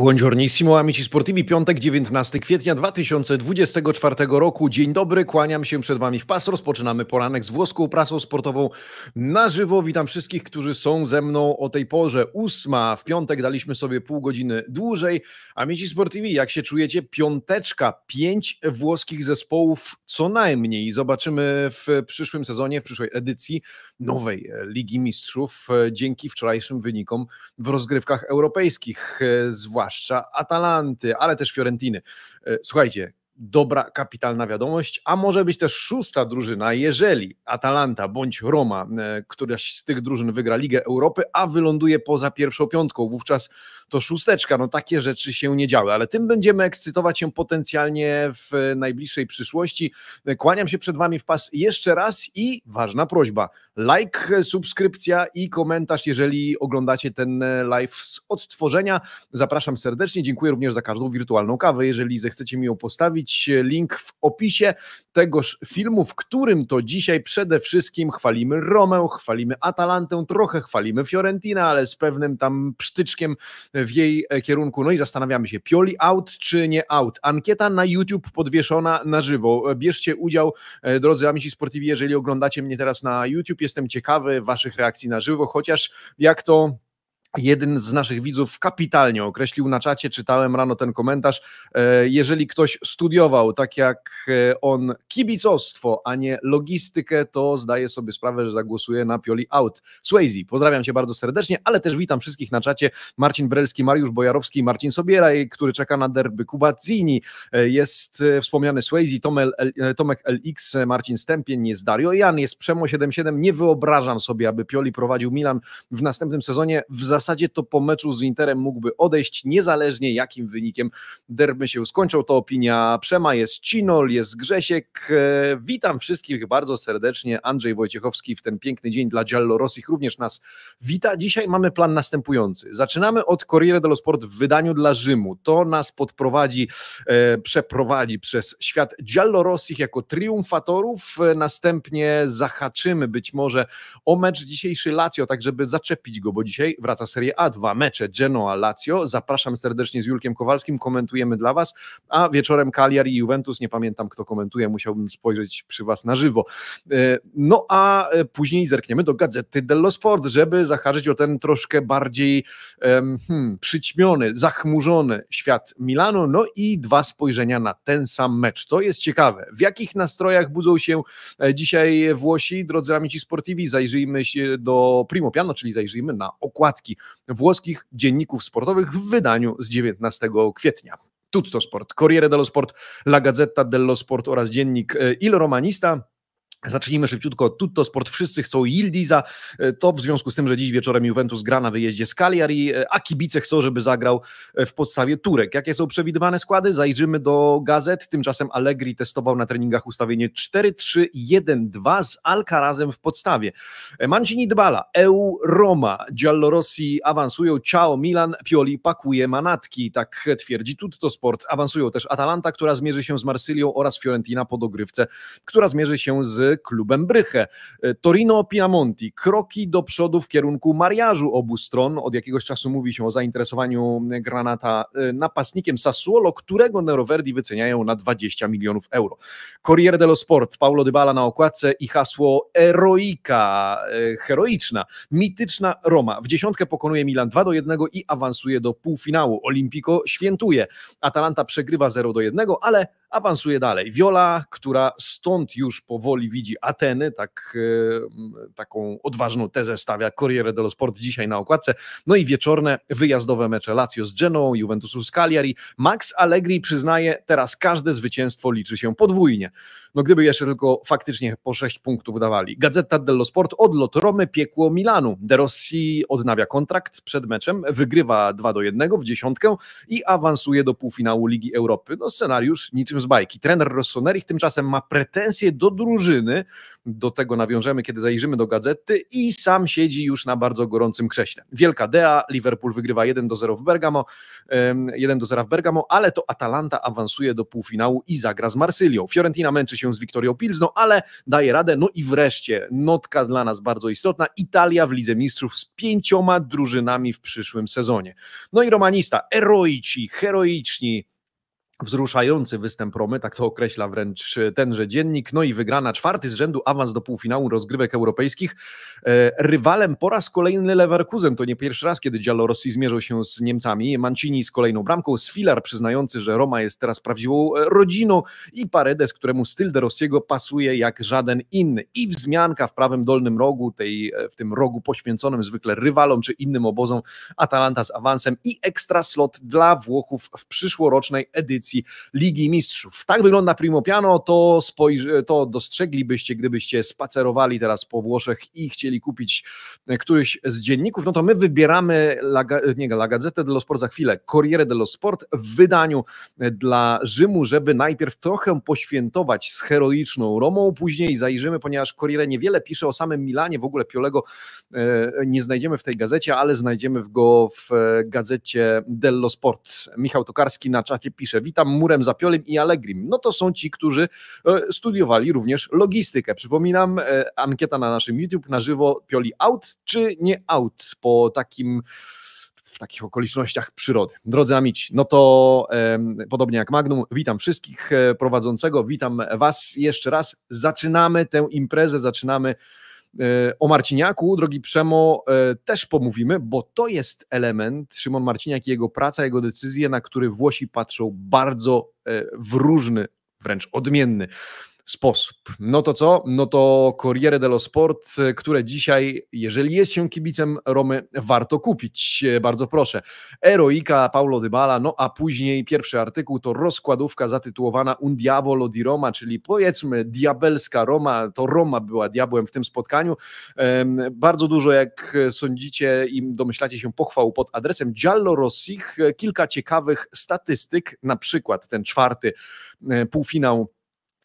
Buongiornissimo, amici sportivi. Piątek, 19 kwietnia 2024 roku. Dzień dobry, kłaniam się przed Wami w pas. Rozpoczynamy poranek z włoską prasą sportową na żywo. Witam wszystkich, którzy są ze mną o tej porze. Ósma, w piątek daliśmy sobie pół godziny dłużej. Amici sportivi, jak się czujecie? Piąteczka, pięć włoskich zespołów co najmniej. Zobaczymy w przyszłym sezonie, w przyszłej edycji nowej Ligi Mistrzów e, dzięki wczorajszym wynikom w rozgrywkach europejskich, e, zwłaszcza zwłaszcza Atalanty, ale też Fiorentiny. E, słuchajcie, dobra, kapitalna wiadomość, a może być też szósta drużyna, jeżeli Atalanta bądź Roma, e, któraś z tych drużyn wygra Ligę Europy, a wyląduje poza pierwszą piątką. Wówczas to szósteczka. No takie rzeczy się nie działy, ale tym będziemy ekscytować się potencjalnie w najbliższej przyszłości. Kłaniam się przed Wami w pas jeszcze raz i ważna prośba: like, subskrypcja i komentarz, jeżeli oglądacie ten live z odtworzenia. Zapraszam serdecznie. Dziękuję również za każdą wirtualną kawę. Jeżeli zechcecie mi ją postawić, link w opisie tegoż filmu, w którym to dzisiaj przede wszystkim chwalimy Romę, chwalimy Atalantę, trochę chwalimy Fiorentina, ale z pewnym tam psztyczkiem w jej e, kierunku. No i zastanawiamy się, Pioli out czy nie out? Ankieta na YouTube podwieszona na żywo. E, bierzcie udział, e, drodzy amici sportivi, jeżeli oglądacie mnie teraz na YouTube. Jestem ciekawy waszych reakcji na żywo, chociaż jak to Jeden z naszych widzów kapitalnie określił na czacie, czytałem rano ten komentarz. E, jeżeli ktoś studiował, tak jak e, on, kibicostwo, a nie logistykę, to zdaje sobie sprawę, że zagłosuje na Pioli Out. Swayze, pozdrawiam się bardzo serdecznie, ale też witam wszystkich na czacie. Marcin Brelski, Mariusz Bojarowski, Marcin Sobiera, który czeka na derby Kubazzini. E, jest wspomniany Swayze, Tomek LX, Marcin Stępień, jest Dario Jan, jest Przemo 77. Nie wyobrażam sobie, aby Pioli prowadził Milan w następnym sezonie w zasadzie zasadzie to po meczu z Interem mógłby odejść, niezależnie jakim wynikiem derby się skończył. To opinia Przema, jest Cinol, jest Grzesiek. E, witam wszystkich bardzo serdecznie. Andrzej Wojciechowski w ten piękny dzień dla Giallorosich również nas wita. Dzisiaj mamy plan następujący. Zaczynamy od Corriere dello Sport w wydaniu dla Rzymu. To nas podprowadzi, e, przeprowadzi przez świat Rosich jako triumfatorów. E, następnie zahaczymy być może o mecz dzisiejszy Lazio, tak żeby zaczepić go, bo dzisiaj wraca Serie A, dwa mecze Genoa-Lazio. Zapraszam serdecznie z Julkiem Kowalskim, komentujemy dla Was, a wieczorem Cagliari i Juventus, nie pamiętam kto komentuje, musiałbym spojrzeć przy Was na żywo. E, no a e, później zerkniemy do Gazety dello Sport, żeby zaharzyć o ten troszkę bardziej hmm, przyćmiony, zachmurzony świat Milanu, no i dwa spojrzenia na ten sam mecz. To jest ciekawe. W jakich nastrojach budzą się e, dzisiaj Włosi? Drodzy amici sportivi, zajrzyjmy się do Primo Piano, czyli zajrzyjmy na okładki włoskich dzienników sportowych w wydaniu z 19 kwietnia. Tutto Sport, Corriere dello Sport, La Gazzetta dello Sport oraz dziennik e, Il Romanista Zacznijmy szybciutko Tutto Sport. Wszyscy chcą Yildiza. E, to w związku z tym, że dziś wieczorem Juventus gra na wyjeździe z Cagliari, e, a kibice chcą, żeby zagrał e, w podstawie Turek. Jakie są przewidywane składy? Zajrzymy do gazet. Tymczasem Allegri testował na treningach ustawienie 4-3-1-2 z Alka razem w podstawie. Mancini Dbala, EU Roma, Giallorossi awansują, Ciao Milan, Pioli pakuje manatki. Tak twierdzi Tutto Sport. Awansują też Atalanta, która zmierzy się z Marsylią oraz Fiorentina po dogrywce, która zmierzy się z klubem Brychę. E, Torino Piamonti, kroki do przodu w kierunku mariażu obu stron. Od jakiegoś czasu mówi się o zainteresowaniu Granata e, napastnikiem Sassuolo, którego Neroverdi wyceniają na 20 milionów euro. Corriere dello Sport, Paulo Dybala na okładce i hasło Eroika, e, heroiczna, mityczna Roma. W dziesiątkę pokonuje Milan 2 do 1 i awansuje do półfinału. Olimpico świętuje. Atalanta przegrywa 0 do 1, ale awansuje dalej. Viola, która stąd już powoli widzi Ateny, tak, e, taką odważną tezę stawia Corriere dello Sport dzisiaj na okładce. No i wieczorne wyjazdowe mecze Lazio z Genoą, Juventusu z Cagliari. Max Allegri przyznaje, teraz każde zwycięstwo liczy się podwójnie. No gdyby jeszcze tylko faktycznie po 6 punktów dawali. Gazeta dello Sport odlot Romy piekło Milanu. De Rossi odnawia kontrakt przed meczem, wygrywa 2 do 1 w dziesiątkę i awansuje do półfinału Ligi Europy. No scenariusz niczym z bajki. Trener Rossonerich tymczasem ma pretensje do drużyny, do tego nawiążemy, kiedy zajrzymy do gazety i sam siedzi już na bardzo gorącym krześle. Wielka DEA, Liverpool wygrywa 1 do 0 w Bergamo, 1 do 0 w Bergamo, ale to Atalanta awansuje do półfinału i zagra z Marsylią. Fiorentina męczy się z Wiktorią Pilzno, ale daje radę. No i wreszcie, notka dla nas bardzo istotna, Italia w Lidze Mistrzów z pięcioma drużynami w przyszłym sezonie. No i romanista, eroici, heroiczni, Wzruszający występ Romy, tak to określa wręcz e, tenże dziennik. No i wygrana czwarty z rzędu awans do półfinału rozgrywek europejskich. E, rywalem po raz kolejny Leverkusen. To nie pierwszy raz, kiedy Rosji zmierzał się z Niemcami. Mancini z kolejną bramką, Sfilar przyznający, że Roma jest teraz prawdziwą e, rodziną i Paredes, któremu styl De Rossiego pasuje jak żaden inny. I wzmianka w prawym dolnym rogu, tej, w tym rogu poświęconym zwykle rywalom czy innym obozom Atalanta z awansem i ekstra slot dla Włochów w przyszłorocznej edycji edycji Ligi Mistrzów. Tak wygląda Primo Piano, to, to dostrzeglibyście, gdybyście spacerowali teraz po Włoszech i chcieli kupić e, któryś z dzienników, no to my wybieramy La, nie, La Gazzetta dello Sport za chwilę, Corriere dello Sport w wydaniu e, dla Rzymu, żeby najpierw trochę poświętować z heroiczną Romą, później zajrzymy, ponieważ Corriere niewiele pisze o samym Milanie, w ogóle Piolego e, nie znajdziemy w tej gazecie, ale znajdziemy go w gazecie dello Sport. Michał Tokarski na czacie pisze, witam tam Murem Piolem i Allegrim. No to są ci, którzy e, studiowali również logistykę. Przypominam, e, ankieta na naszym YouTube na żywo Pioli out czy nie out po takim takich okolicznościach przyrody. Drodzy amici, no to e, podobnie jak Magnum, witam wszystkich e, prowadzącego, witam Was jeszcze raz. Zaczynamy tę imprezę, zaczynamy E, o Marciniaku, drogi Przemo, e, też pomówimy, bo to jest element Szymon Marciniak i jego praca, jego decyzje, na który Włosi patrzą bardzo e, w różny, wręcz odmienny sposób. No to co? No to Corriere dello Sport, które dzisiaj, jeżeli jest się kibicem Romy, warto kupić. Bardzo proszę. Eroika Paulo Dybala, no a później pierwszy artykuł to rozkładówka zatytułowana Un diavolo di Roma, czyli powiedzmy diabelska Roma, to Roma była diabłem w tym spotkaniu. Bardzo dużo, jak sądzicie i domyślacie się, pochwał pod adresem Giallo Rossich. Kilka ciekawych statystyk, na przykład ten czwarty e, półfinał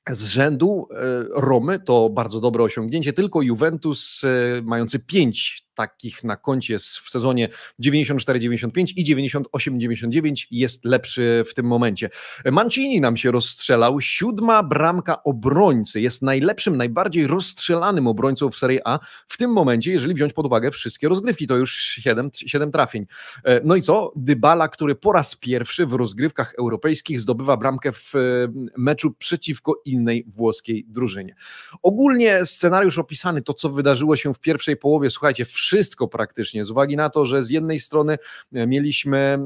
z rzędu e, Romy to bardzo dobre osiągnięcie. Tylko Juventus, e, mający pięć takich na koncie w sezonie 94-95 i 98-99 jest lepszy w tym momencie. Mancini nam się rozstrzelał. Siódma bramka obrońcy jest najlepszym, najbardziej rozstrzelanym obrońcą w Serie A w tym momencie, jeżeli wziąć pod uwagę wszystkie rozgrywki, to już 7, 7 trafień. E, no i co? Dybala, który po raz pierwszy w rozgrywkach europejskich zdobywa bramkę w meczu przeciwko innej włoskiej drużynie. Ogólnie scenariusz opisany, to co wydarzyło się w pierwszej połowie, słuchajcie, w wszystko praktycznie, z uwagi na to, że z jednej strony e, mieliśmy e,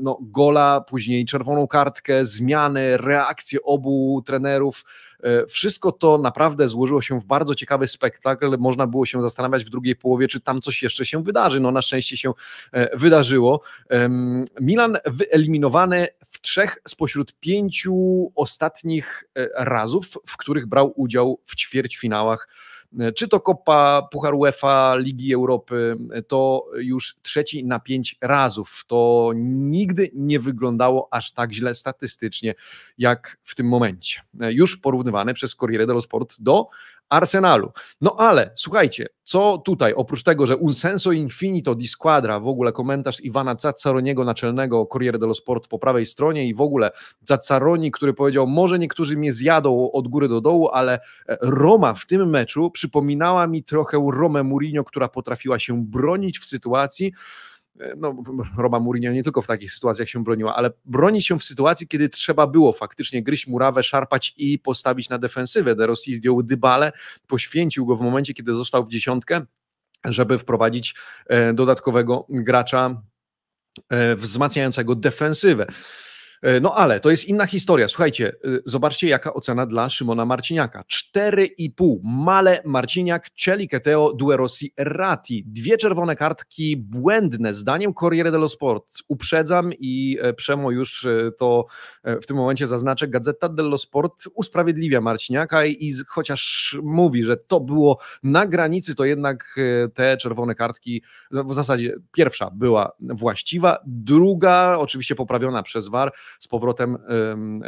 no, gola, później czerwoną kartkę, zmiany, reakcje obu trenerów. E, wszystko to naprawdę złożyło się w bardzo ciekawy spektakl. Można było się zastanawiać w drugiej połowie, czy tam coś jeszcze się wydarzy. No na szczęście się wydarzyło. Milan wyeliminowany w trzech spośród pięciu ostatnich razów, w których brał udział w ćwierćfinałach E, czy to Kopa Puchar UEFA Ligi Europy, e, to już trzeci na pięć razów. To nigdy nie wyglądało aż tak źle statystycznie, jak w tym momencie. E, już porównywane przez Corriere dello Sport do Arsenalu. No ale słuchajcie, co tutaj, oprócz tego, że un senso infinito di squadra, w ogóle komentarz Iwana Caccaroniego, naczelnego Corriere dello Sport po prawej stronie i w ogóle Caccaroni, który powiedział, może niektórzy mnie zjadą od góry do dołu, ale e, Roma w tym meczu przypominała mi trochę Romę Mourinho, która potrafiła się bronić w sytuacji, E, no, Roma Mourinho nie tylko w takich sytuacjach się broniła, ale broni się w sytuacji, kiedy trzeba było faktycznie gryźć murawę, szarpać i postawić na defensywę. De Rossi zdjął Dybale, poświęcił go w momencie, kiedy został w dziesiątkę, żeby wprowadzić e, dodatkowego gracza e, wzmacniającego defensywę. E, no ale to jest inna historia. Słuchajcie, e, zobaczcie jaka ocena dla Szymona Marciniaka. 4,5. Male Marciniak, Due Rossi, Rati. Dwie czerwone kartki, błędne zdaniem Corriere dello Sport. Uprzedzam i e, Przemo już to w tym momencie zaznaczę. Gazeta dello Sport usprawiedliwia Marciniaka i chociaż mówi, że to było na granicy, to jednak te czerwone kartki, w zasadzie pierwsza była właściwa, druga oczywiście poprawiona przez VAR, z powrotem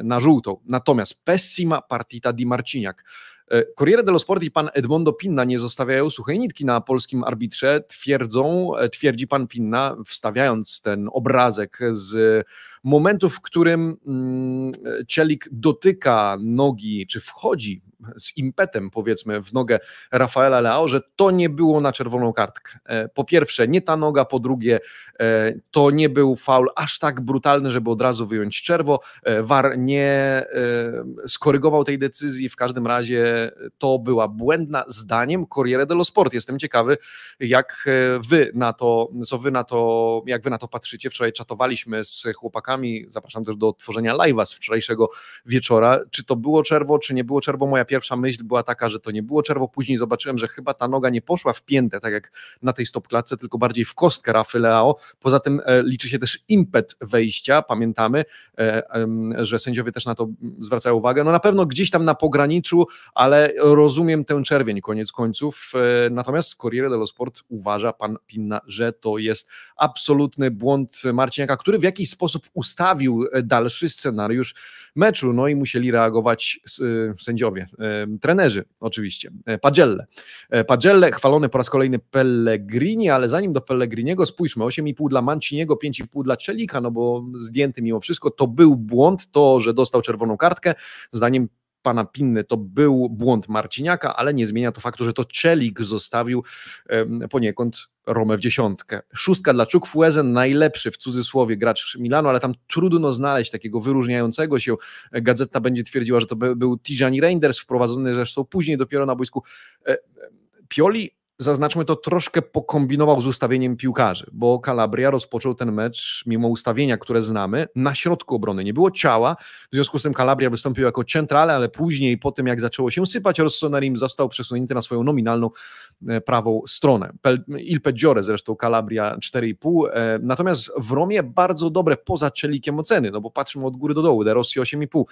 na żółtą. Natomiast pessima partita di Marciniak. E, Corriere dello Sport i pan Edmondo Pinna nie zostawiają suchej nitki na polskim arbitrze. Twierdzą, e, twierdzi pan Pinna, wstawiając ten obrazek z momentu, w którym mm, Cielik dotyka nogi, czy wchodzi z impetem, powiedzmy, w nogę Rafaela Leao, że to nie było na czerwoną kartkę. E, po pierwsze, nie ta noga, po drugie, to nie był faul aż tak brutalny, żeby od razu wyjąć czerwo. War nie skorygował tej decyzji, w każdym razie to była błędna zdaniem Corriere dello Sport. Jestem ciekawy, jak e, wy na to, co wy na to, jak wy na to patrzycie. Wczoraj czatowaliśmy z chłopakami, zapraszam też do tworzenia live'a z wczorajszego wieczora. Czy to było czerwo, czy nie było czerwo? Moja pierwsza myśl była taka, że to nie było czerwo. Później zobaczyłem, że chyba ta noga nie poszła w piętę, tak jak na tej stopklatce, tylko bardziej w kostkę Rafy Leao. Poza tym e, liczy się też impet wejścia. Pamiętamy, e, że sędziowie też na to mm, zwracają uwagę. No na pewno gdzieś tam na pograniczu, a ale rozumiem tę czerwień koniec końców. E, natomiast Corriere dello Sport uważa pan Pinna, że to jest absolutny błąd Marciniaka, który w jakiś sposób ustawił e, dalszy scenariusz meczu, no i musieli reagować e, sędziowie, trenerzy oczywiście, Pagelle. Pagelle, chwalony po raz kolejny Pellegrini, ale zanim do Pellegriniego spójrzmy, 8,5 dla Manciniego, 5,5 dla Czelika, no bo zdjęty mimo wszystko, to był błąd, to, że dostał czerwoną kartkę, zdaniem pana Pinny to był błąd Marciniaka, ale nie zmienia to faktu, że to Czelik zostawił poniekąd Romę w dziesiątkę. Szóstka dla Czuk Fuezen, najlepszy w cudzysłowie gracz Milanu, ale tam trudno znaleźć takiego wyróżniającego się. Gazeta będzie twierdziła, że to był Tijani Reinders, wprowadzony zresztą później dopiero na boisku. E, e, Pioli zaznaczmy to, troszkę pokombinował z ustawieniem piłkarzy, bo Calabria rozpoczął ten mecz, mimo ustawienia, które znamy, na środku obrony. Nie było ciała, w związku z tym Calabria wystąpił jako centrale, ale później, po tym jak zaczęło się sypać, Rossoneri został przesunięty na swoją nominalną E, prawą stronę. Il Peggiore zresztą Kalabria 4,5, e, natomiast w Romie bardzo dobre poza czelikiem oceny, no bo patrzymy od góry do dołu, De Rossi 8,5,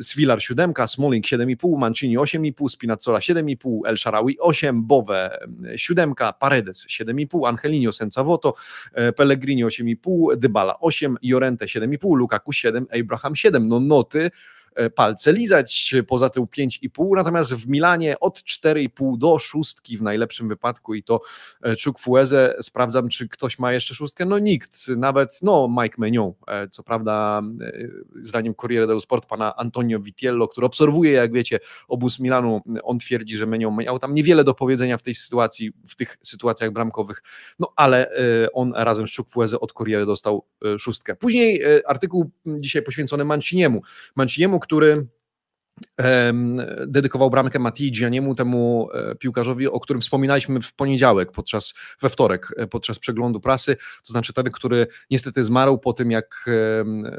Swilar 7, Smoling 7,5, Mancini 8,5, Spinazzola 7,5, El Sharawi 8, Bowe 7, Paredes 7,5, Angelino Senzavoto, e, Pellegrini 8,5, Dybala 8, Jorente 7,5, Lukaku 7, Abraham 7, no noty E, palce lizać, e, poza tym 5,5, natomiast w Milanie od 4,5 do 6 w najlepszym wypadku i to e, Czuk Fueze, sprawdzam czy ktoś ma jeszcze szóstkę, no nikt, nawet no Mike Menion, co prawda zdaniem Corriere dello Sport pana Antonio Vitiello, który obserwuje jak wiecie obóz Milanu, on twierdzi, że Menion miał tam niewiele do powiedzenia w tej sytuacji, w tych sytuacjach bramkowych, no ale on razem z Czuk Fueze od Corriere dostał szóstkę. Później artykuł dzisiaj poświęcony Manciniemu, Manciniemu, który dedykował bramkę Mati Gianiemu, temu e, piłkarzowi, o którym wspominaliśmy w poniedziałek, podczas, we wtorek, e, podczas przeglądu prasy, to znaczy ten, który niestety zmarł po tym, jak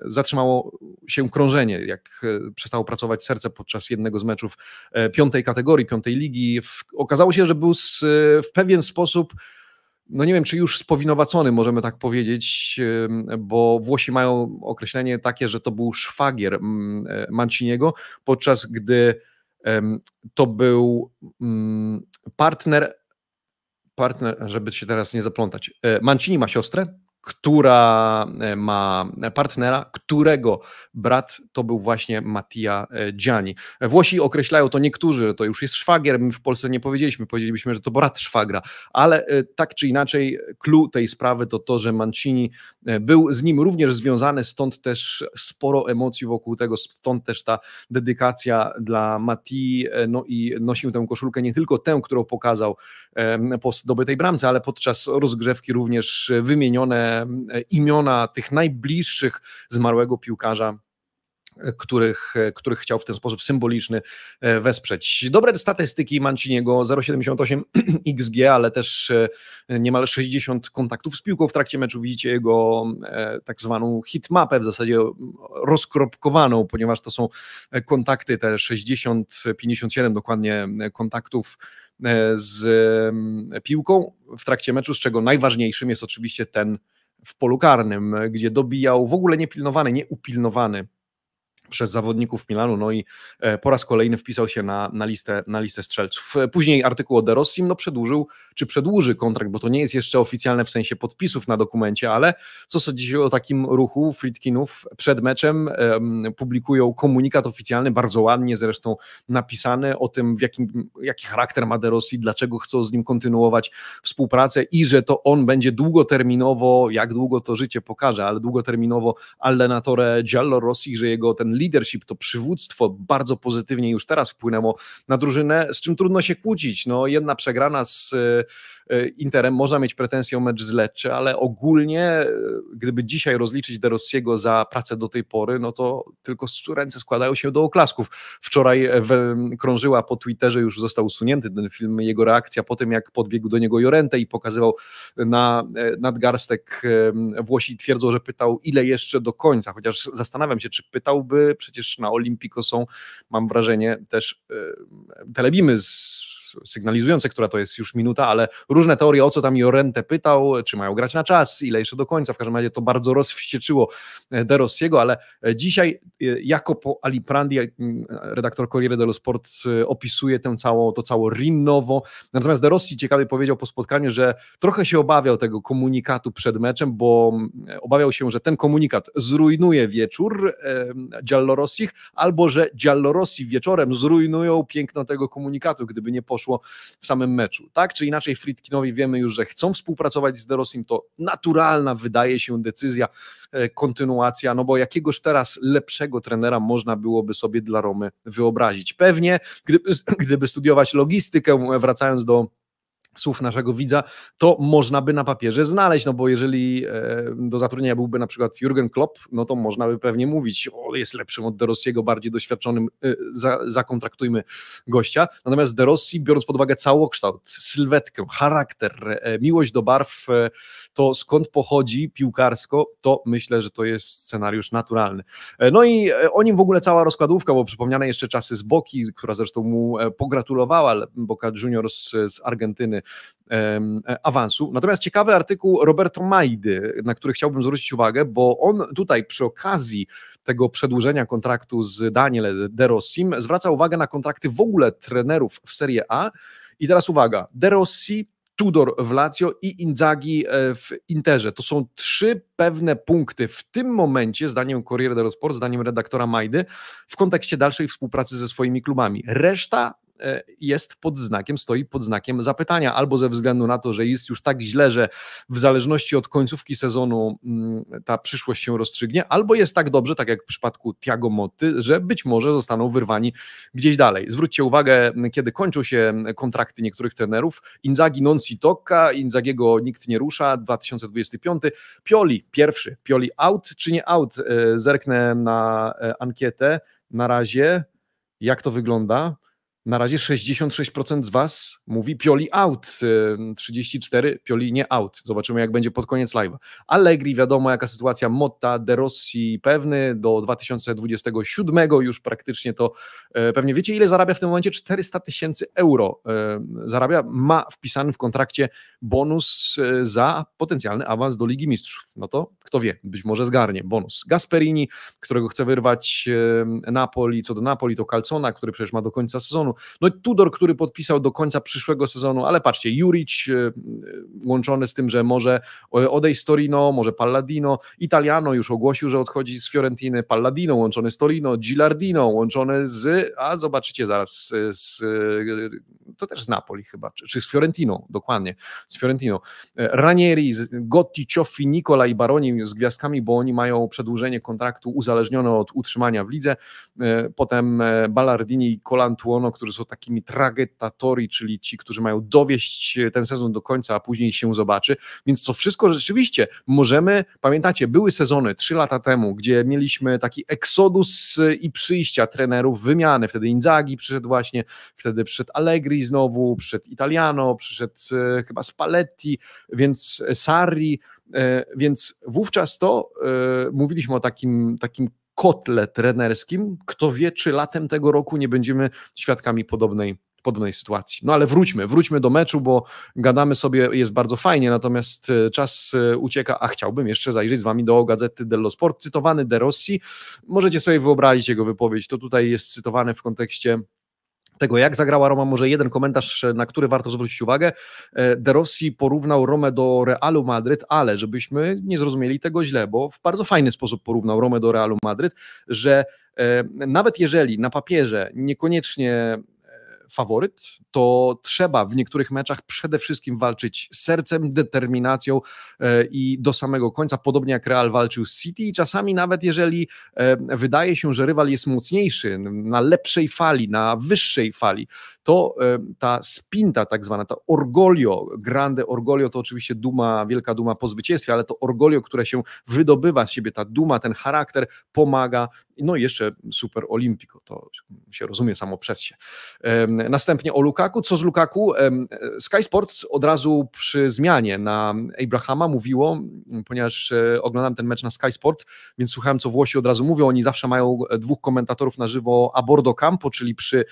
zatrzymało się krążenie, jak e, przestało pracować serce podczas jednego z meczów piątej kategorii, piątej ligi. Okazało się, że był w pewien sposób no nie wiem, czy już spowinowacony, możemy tak powiedzieć, bo Włosi mają określenie takie, że to był szwagier mm, e, Manciniego, podczas gdy to był mm, partner, partner, żeby się teraz nie zaplątać. E, Mancini ma siostrę, która e, ma partnera, którego brat to był właśnie Mattia Gianni. E, Włosi określają to niektórzy, to już jest szwagier, my w Polsce nie powiedzieliśmy, powiedzielibyśmy, że to brat szwagra, ale e, tak czy inaczej clue tej sprawy to to, że Mancini był z nim również związany, stąd też sporo emocji wokół tego, stąd też ta dedykacja dla Matii. no i nosił tę koszulkę nie tylko tę, którą pokazał po zdobytej bramce, ale podczas rozgrzewki również wymienione imiona tych najbliższych zmarłego piłkarza których, których chciał w ten sposób symboliczny e, wesprzeć. Dobre statystyki Manciniego, 0,78 XG, ale też e, niemal 60 kontaktów z piłką w trakcie meczu. Widzicie jego e, tak zwaną hitmapę, w zasadzie rozkropkowaną, ponieważ to są kontakty, te 60, 57 dokładnie kontaktów z mm, piłką w trakcie meczu, z czego najważniejszym jest oczywiście ten w polu karnym, gdzie dobijał w ogóle niepilnowany, nieupilnowany przez zawodników Milanu, no i e, po raz kolejny wpisał się na, na, listę, na listę strzelców. E, później artykuł o De Rossim, no przedłużył, czy przedłuży kontrakt, bo to nie jest jeszcze oficjalne w sensie podpisów na dokumencie, ale co sądzicie o takim ruchu Fritkinów przed meczem um, publikują komunikat oficjalny, bardzo ładnie zresztą napisany o tym, w jakim, jaki charakter ma De Rossi, dlaczego chcą z nim kontynuować współpracę i że to on będzie długoterminowo, jak długo to życie pokaże, ale długoterminowo allenatore Giallo Rossi, że jego ten leadership, to przywództwo bardzo pozytywnie już teraz wpłynęło na drużynę, z czym trudno się kłócić. No, jedna przegrana z E, Interem można mieć pretensję o mecz z Lecce, ale ogólnie, e, gdyby dzisiaj rozliczyć De Rossiego za pracę do tej pory, no to tylko ręce składają się do oklasków. Wczoraj e, w, krążyła po Twitterze, już został usunięty ten film, jego reakcja po tym, jak podbiegł do niego Jorente i pokazywał na nadgarstek Włosi twierdzą, że pytał ile jeszcze do końca, chociaż zastanawiam się, czy pytałby, przecież na Olimpiko są, mam wrażenie, też telebimy z sygnalizujące, która to jest już minuta, ale różne teorie, o co tam Jorente pytał, czy mają grać na czas, ile jeszcze do końca. W każdym razie to bardzo rozwścieczyło e, De Rossiego, ale e, dzisiaj e, Jacopo Aliprandi, redaktor Corriere dello Sport, opisuje tę całą, to cało rinnowo. Natomiast De Rossi ciekawie powiedział po spotkaniu, że trochę się obawiał tego komunikatu przed meczem, bo obawiał się, że ten komunikat zrujnuje wieczór Giallorossich, albo że Giallorossi wieczorem zrujnują piękno tego komunikatu, gdyby nie poszło doszło w samym meczu. Tak czy inaczej, Fritkinowi wiemy już, że chcą współpracować z Derosim, to naturalna wydaje się decyzja, e, kontynuacja, no bo jakiegoś teraz lepszego trenera można byłoby sobie dla Romy wyobrazić. Pewnie, gdyby, gdyby studiować logistykę, wracając do słów naszego widza, to można by na papierze znaleźć, no bo jeżeli e, do zatrudnienia byłby na przykład Jurgen Klopp, no to można by pewnie mówić, o jest lepszym od De Rossiego, bardziej doświadczonym, e, zakontraktujmy gościa. Natomiast De Rossi, biorąc pod uwagę całokształt, sylwetkę, charakter, e, miłość do barw, to skąd pochodzi piłkarsko, to myślę, że to jest scenariusz naturalny. E, no i e, o nim w ogóle cała rozkładówka, bo przypomniane jeszcze czasy z Boki, która zresztą mu e, pogratulowała, Boca Juniors z Argentyny awansu. Natomiast ciekawy artykuł Roberto Majdy, na który chciałbym zwrócić uwagę, bo on tutaj przy okazji tego przedłużenia kontraktu z Daniel De Rossim zwraca uwagę na kontrakty w ogóle trenerów w Serie A. I teraz uwaga, De Rossi Tudor w Lazio i Inzaghi e, w Interze. To są trzy pewne punkty w tym momencie, zdaniem Corriere dello Sport, zdaniem redaktora Majdy, w kontekście dalszej współpracy ze swoimi klubami. Reszta E, jest pod znakiem, stoi pod znakiem zapytania, albo ze względu na to, że jest już tak źle, że w zależności od końcówki sezonu mm, ta przyszłość się rozstrzygnie, albo jest tak dobrze, tak jak w przypadku Tiago Motty, że być może zostaną wyrwani gdzieś dalej. Zwróćcie uwagę, kiedy kończą się kontrakty niektórych trenerów, Inzagi non si tocca, Inzagiego nikt nie rusza, 2025, Pioli pierwszy, Pioli out czy nie out, e, zerknę na e, ankietę na razie, jak to wygląda. Na razie 66% z Was mówi Pioli out, 34% y, Pioli nie out. Zobaczymy, jak będzie pod koniec live. Allegri, wiadomo, jaka sytuacja. Motta, De Rossi pewny, do 2027 już praktycznie to e, pewnie wiecie, ile zarabia w tym momencie? 400 tysięcy euro e, zarabia. Ma wpisany w kontrakcie bonus e, za potencjalny awans do Ligi Mistrzów. No to kto wie, być może zgarnie bonus. Gasperini, którego chce wyrwać Napoli, co do Napoli to Calcona, który przecież ma do końca sezonu. No Tudor, który podpisał do końca przyszłego sezonu, ale patrzcie, Juric e, e, łączony z tym, że może odejść z Torino, może Palladino, Italiano już ogłosił, że odchodzi z Fiorentiny, Palladino łączony z Torino, Gilardino łączony z, a zobaczycie zaraz, z, z e, to też z Napoli chyba, czy, czy z Fiorentiną, dokładnie, z Fiorentiną. Ranieri, Gotti, Cioffi, Nicola i Baroni z gwiazdkami, bo oni mają przedłużenie kontraktu uzależnione od utrzymania w lidze. Potem Ballardini i Colantuono, którzy którzy są takimi tragettatori, czyli ci, którzy mają dowieść ten sezon do końca, a później się zobaczy. Więc to wszystko rzeczywiście możemy, pamiętacie, były sezony trzy lata temu, gdzie mieliśmy taki eksodus y, i przyjścia trenerów, wymiany. Wtedy Inzaghi przyszedł właśnie, wtedy przyszedł Allegri znowu, przyszedł Italiano, przyszedł y, chyba Spalletti, więc y, Sarri, więc wówczas to mówiliśmy o takim, takim kotle trenerskim. Kto wie, czy latem tego roku nie będziemy świadkami podobnej podobnej sytuacji. No ale wróćmy, wróćmy do meczu, bo gadamy sobie, jest bardzo fajnie, natomiast e, czas e, ucieka, a chciałbym jeszcze zajrzeć z wami do Gazety dello Sport, cytowany De Rossi. Możecie sobie wyobrazić jego wypowiedź, to tutaj jest cytowane w kontekście tego, jak zagrała Roma, może jeden komentarz, na który warto zwrócić uwagę. E, De Rossi porównał Romę do Realu Madryt, ale żebyśmy nie zrozumieli tego źle, bo w bardzo fajny sposób porównał Romę do Realu Madryt, że e, nawet jeżeli na papierze niekoniecznie faworyt, to trzeba w niektórych meczach przede wszystkim walczyć sercem, determinacją e, i do samego końca, podobnie jak Real walczył z City. I czasami nawet jeżeli e, wydaje się, że rywal jest mocniejszy, na lepszej fali, na wyższej fali, to e, ta spinta tak zwana, ta orgolio, grande orgolio to oczywiście duma, wielka duma po zwycięstwie, ale to orgolio, które się wydobywa z siebie, ta duma, ten charakter pomaga, no i jeszcze Super Olimpico, to się rozumie samo przez się. Następnie o Lukaku. Co z Lukaku? Sky Sports od razu przy zmianie na Abrahama mówiło, ponieważ e, oglądam ten mecz na Sky Sport, więc słuchałem, co Włosi od razu mówią. Oni zawsze mają e, dwóch komentatorów na żywo a bordo campo, czyli przy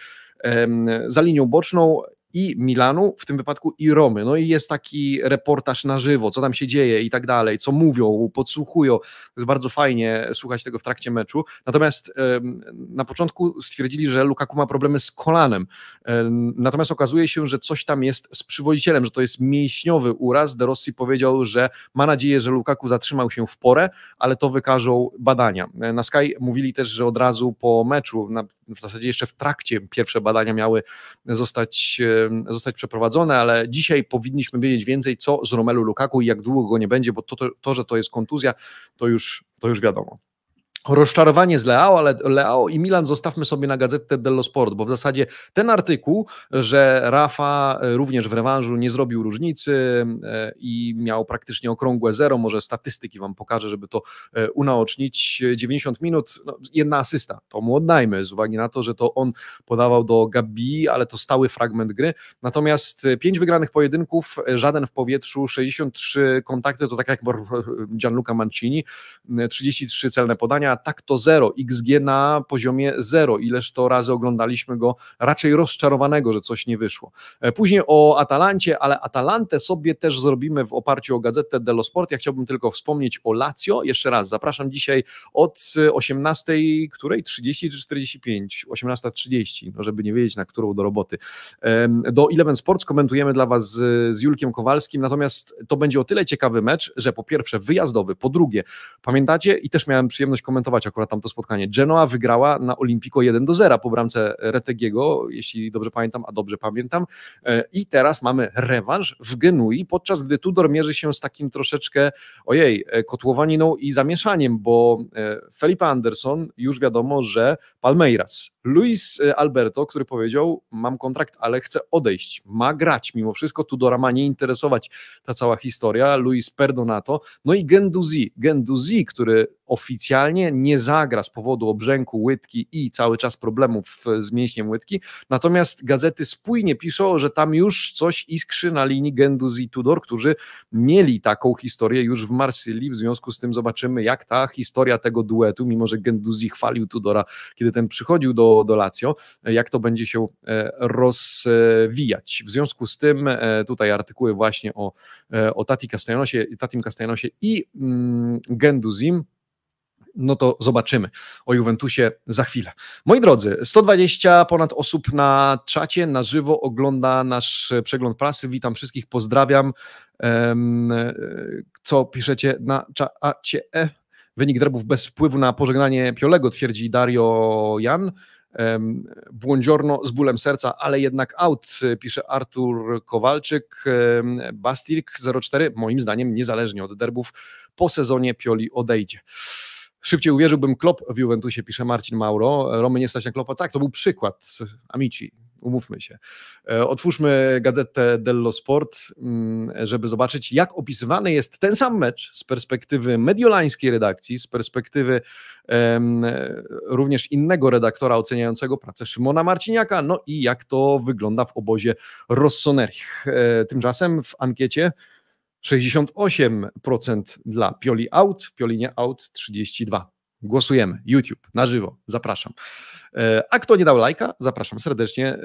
za linią boczną i Milanu, w tym wypadku i Romy. No i jest taki reportaż na żywo, co tam się dzieje i tak dalej, co mówią, podsłuchują. To jest bardzo fajnie słuchać tego w trakcie meczu. Natomiast na początku stwierdzili, że Lukaku ma problemy z kolanem. Natomiast okazuje się, że coś tam jest z przywodzicielem, że to jest mięśniowy uraz. De Rossi powiedział, że ma nadzieję, że Lukaku zatrzymał się w porę, ale to wykażą badania. E, na Sky mówili też, że od razu po meczu, w zasadzie jeszcze w trakcie pierwsze badania miały zostać e, zostać przeprowadzone, ale dzisiaj powinniśmy wiedzieć więcej, co z Romelu Lukaku i jak długo go nie będzie, bo to, to, to że to jest kontuzja, to już, to już wiadomo rozczarowanie z Leao, ale Leao i Milan zostawmy sobie na gazetę dello Sport, bo w zasadzie ten artykuł, że Rafa e, również w rewanżu nie zrobił różnicy e, i miał praktycznie okrągłe zero, może statystyki wam pokażę, żeby to e, unaocznić, 90 minut, no, jedna asysta, to mu oddajmy, z uwagi na to, że to on podawał do Gabi, ale to stały fragment gry, natomiast pięć wygranych pojedynków, żaden w powietrzu, 63 kontakty, to tak jak Gianluca Mancini, 33 celne podania, tak to zero, XG na poziomie zero, ileż to razy oglądaliśmy go raczej rozczarowanego, że coś nie wyszło. E, później o Atalancie, ale Atalantę sobie też zrobimy w oparciu o Gazetę dello Sport. Ja chciałbym tylko wspomnieć o Lazio. Jeszcze raz zapraszam dzisiaj od 18, której 30 czy 45? 18.30, no żeby nie wiedzieć na którą do roboty. Do Eleven Sports komentujemy dla Was z, z Julkiem Kowalskim, natomiast to będzie o tyle ciekawy mecz, że po pierwsze wyjazdowy, po drugie, pamiętacie i też miałem przyjemność komentować akurat akurat tamto spotkanie. Genoa wygrała na Olimpiko 1 do 0 po bramce Retegiego, jeśli dobrze pamiętam, a dobrze pamiętam. E, I teraz mamy rewanż w Genui, podczas gdy Tudor mierzy się z takim troszeczkę, ojej, e, kotłowaniną i zamieszaniem, bo e, Felipe Anderson już wiadomo, że Palmeiras. Luis Alberto, który powiedział, mam kontrakt, ale chcę odejść, ma grać mimo wszystko, Tudora ma nie interesować ta cała historia, Luis Perdonato, no i Genduzi, Genduzi, który oficjalnie nie zagra z powodu obrzęku łydki i cały czas problemów z mięśniem łydki. Natomiast gazety spójnie piszą, że tam już coś iskrzy na linii Genduz i Tudor, którzy mieli taką historię już w Marsylii. W związku z tym zobaczymy, jak ta historia tego duetu, mimo że Genduzi chwalił Tudora, kiedy ten przychodził do, do Lazio, jak to będzie się e, rozwijać. W związku z tym e, tutaj artykuły właśnie o, e, o Tati Castellanosie, Tatim Castellanosie i mm, Genduzim no to zobaczymy o Juventusie za chwilę. Moi drodzy, 120 ponad osób na czacie, na żywo ogląda nasz przegląd prasy. Witam wszystkich, pozdrawiam. Co piszecie na czacie? E, wynik drebów bez wpływu na pożegnanie Piolego, twierdzi Dario Jan. Błądziorno z bólem serca, ale jednak out, pisze Artur Kowalczyk. Bastirk 04, moim zdaniem, niezależnie od derbów, po sezonie Pioli odejdzie. Szybciej uwierzyłbym Klop w Juventusie, pisze Marcin Mauro. Romy nie stać na Klopa. Tak, to był przykład Amici. Umówmy się. E, otwórzmy gazetę Dello Sport, mm, żeby zobaczyć, jak opisywany jest ten sam mecz z perspektywy mediolańskiej redakcji, z perspektywy um, również innego redaktora oceniającego pracę Szymona Marciniaka, no i jak to wygląda w obozie Rossonerich. E, tymczasem w ankiecie 68% dla Pioli Out, Piolinie Out 32. Głosujemy. YouTube, na żywo, zapraszam. E, a kto nie dał lajka, zapraszam serdecznie e,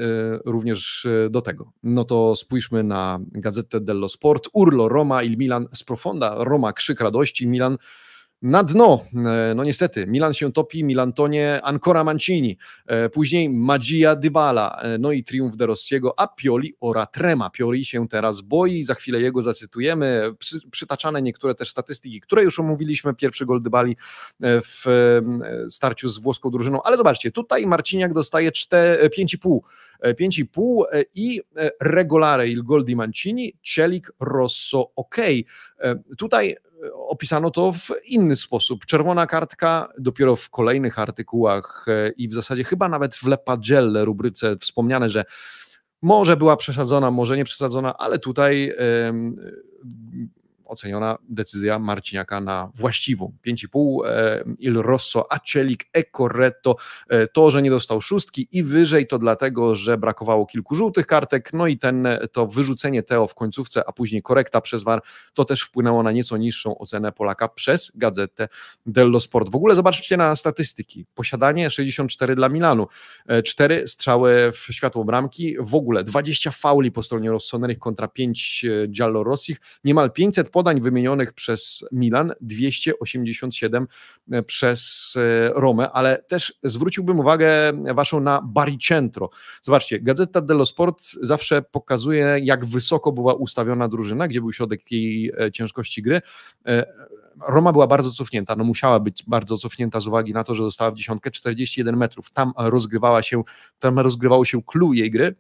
również e, do tego. No to spójrzmy na Gazetę dello Sport. Urlo Roma, Il Milan, Sprofonda Roma, krzyk radości. Milan na dno. E, no niestety, Milan się topi, Milan tonie, Ancora Mancini, e, później Magia Dybala, e, no i triumf De Rossiego, a Pioli ora trema. Pioli się teraz boi, za chwilę jego zacytujemy, przy, przytaczane niektóre też statystyki, które już omówiliśmy, pierwszy gol Dybali w starciu z włoską drużyną, ale zobaczcie, tutaj Marciniak dostaje 5,5 5,5 i Regolare il gol di Mancini, Celik Rosso ok. Tutaj opisano to w inny sposób. Czerwona kartka dopiero w kolejnych artykułach e, i w zasadzie chyba nawet w Lepagelle rubryce wspomniane, że może była przesadzona, może nie przesadzona, ale tutaj oceniona decyzja Marciniaka na właściwą. 5,5 e, Il Rosso, Acelik, E Corretto. E, to, że nie dostał szóstki i wyżej, to dlatego, że brakowało kilku żółtych kartek. No i ten, to wyrzucenie Teo w końcówce, a później korekta przez VAR, to też wpłynęło na nieco niższą ocenę Polaka przez gazetę Dello Sport. W ogóle zobaczcie na statystyki. Posiadanie 64 dla Milanu, 4 e, strzały w światło bramki, w ogóle 20 fauli po stronie Rossonerych kontra 5 Giallo Rossich, niemal 500 podań wymienionych przez Milan, 287 e, przez e, Romę, ale też zwróciłbym uwagę waszą na Baricentro. Zobaczcie, Gazeta dello Sport zawsze pokazuje, jak wysoko była ustawiona drużyna, gdzie był środek jej e, ciężkości gry. Roma była bardzo cofnięta, no musiała być bardzo cofnięta z uwagi na to, że została w dziesiątkę 41 metrów. Tam rozgrywała się, tam rozgrywało się clue jej gry.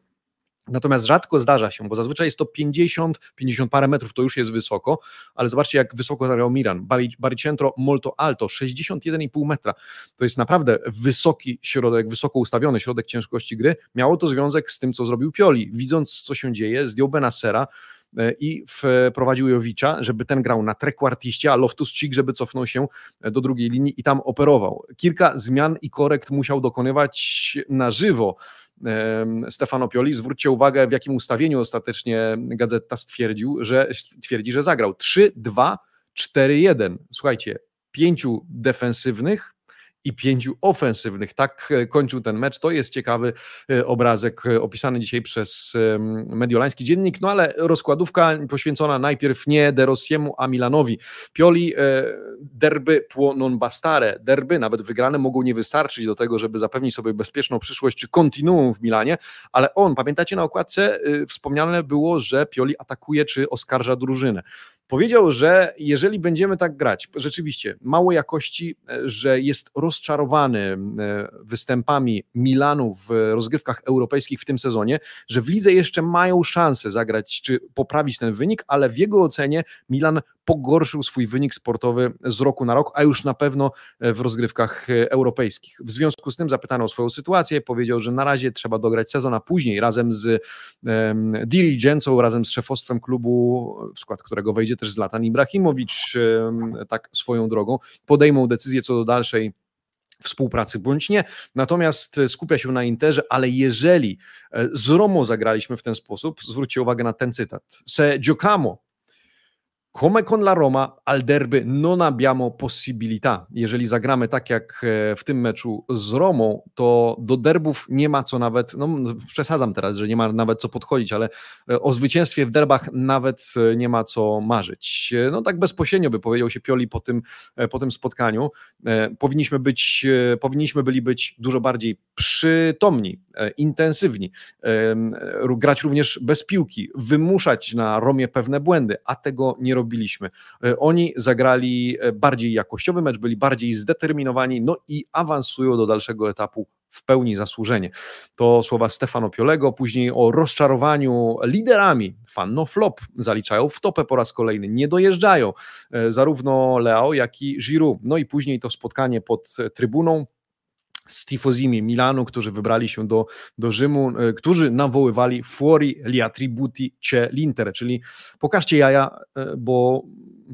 Natomiast rzadko zdarza się, bo zazwyczaj jest to 50, 50 parę metrów, to już jest wysoko, ale zobaczcie jak wysoko zagrał Miran. Baricentro molto alto, 61,5 metra. To jest naprawdę wysoki środek, wysoko ustawiony środek ciężkości gry. Miało to związek z tym, co zrobił Pioli. Widząc, co się dzieje, zdjął Benasera, e, i wprowadził Jowicza, żeby ten grał na trekwartiście, a Loftus Cheek, żeby cofnął się e, do drugiej linii i tam operował. Kilka zmian i korekt musiał dokonywać na żywo Stefano Pioli. Zwróćcie uwagę, w jakim ustawieniu ostatecznie Gazeta stwierdził, że twierdzi, że zagrał 3-2-4-1. Słuchajcie, pięciu defensywnych, i pięciu ofensywnych. Tak e, kończył ten mecz. To jest ciekawy e, obrazek e, opisany dzisiaj przez mediolański dziennik. No ale rozkładówka poświęcona najpierw nie De Rossiemu, a Milanowi. Pioli derby può bastare. Derby, nawet wygrane, mogą nie wystarczyć do tego, żeby zapewnić sobie bezpieczną przyszłość czy kontinuum w Milanie, ale on, pamiętacie na okładce, wspomniane było, że Pioli atakuje czy oskarża drużynę. Powiedział, że jeżeli będziemy tak grać, rzeczywiście mało jakości, e, że jest rozczarowany e, występami Milanu w rozgrywkach europejskich w tym sezonie, że w lidze jeszcze mają szansę zagrać czy poprawić ten wynik, ale w jego ocenie Milan pogorszył swój wynik sportowy z roku na rok, a już na pewno e, w rozgrywkach europejskich. W związku z tym zapytano o swoją sytuację, powiedział, że na razie trzeba dograć sezon, a później razem z um, dirigencją, razem z szefostwem klubu, w skład którego wejdzie też Zlatan Ibrahimowicz tak swoją drogą podejmą decyzję co do dalszej współpracy bądź nie. Natomiast e, skupia się na Interze, ale jeżeli e, z Romo zagraliśmy w ten sposób, zwróćcie uwagę na ten cytat. Se giocamo come con la Roma al derby non abbiamo possibilità. Jeżeli zagramy tak jak e, w tym meczu z Romą, to do derbów nie ma co nawet, no przesadzam teraz, że nie ma nawet co podchodzić, ale e, o zwycięstwie w derbach nawet e, nie ma co marzyć. No tak bezpośrednio wypowiedział się Pioli po tym, po tym spotkaniu. Powinniśmy być, powinniśmy byli być dużo bardziej przytomni, intensywni, grać również bez piłki, wymuszać na Romie pewne błędy, a tego nie robimy robiliśmy. E, oni zagrali e, bardziej jakościowy mecz, byli bardziej zdeterminowani, no i awansują do dalszego etapu w pełni zasłużenie. To słowa Stefano Piolego, później o rozczarowaniu liderami. Fanno flop zaliczają w topę po raz kolejny, nie dojeżdżają e, zarówno Leo, jak i Giroud. No i później to spotkanie pod trybuną z tifozimi Milanu, którzy wybrali się do, do Rzymu, e, którzy nawoływali fuori li attributi c'è l'Inter, czyli pokażcie jaja, e, bo